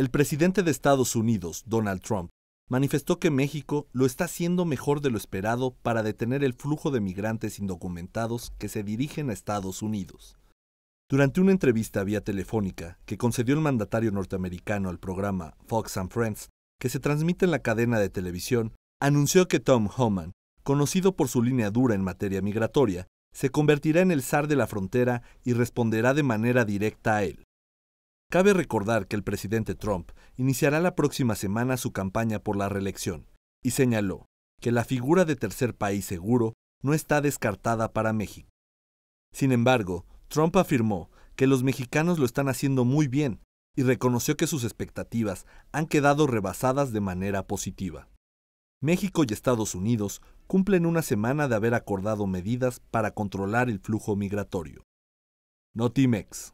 El presidente de Estados Unidos, Donald Trump, manifestó que México lo está haciendo mejor de lo esperado para detener el flujo de migrantes indocumentados que se dirigen a Estados Unidos. Durante una entrevista vía telefónica que concedió el mandatario norteamericano al programa Fox and Friends, que se transmite en la cadena de televisión, anunció que Tom Homan, conocido por su línea dura en materia migratoria, se convertirá en el zar de la frontera y responderá de manera directa a él. Cabe recordar que el presidente Trump iniciará la próxima semana su campaña por la reelección y señaló que la figura de tercer país seguro no está descartada para México. Sin embargo, Trump afirmó que los mexicanos lo están haciendo muy bien y reconoció que sus expectativas han quedado rebasadas de manera positiva. México y Estados Unidos cumplen una semana de haber acordado medidas para controlar el flujo migratorio. Notimex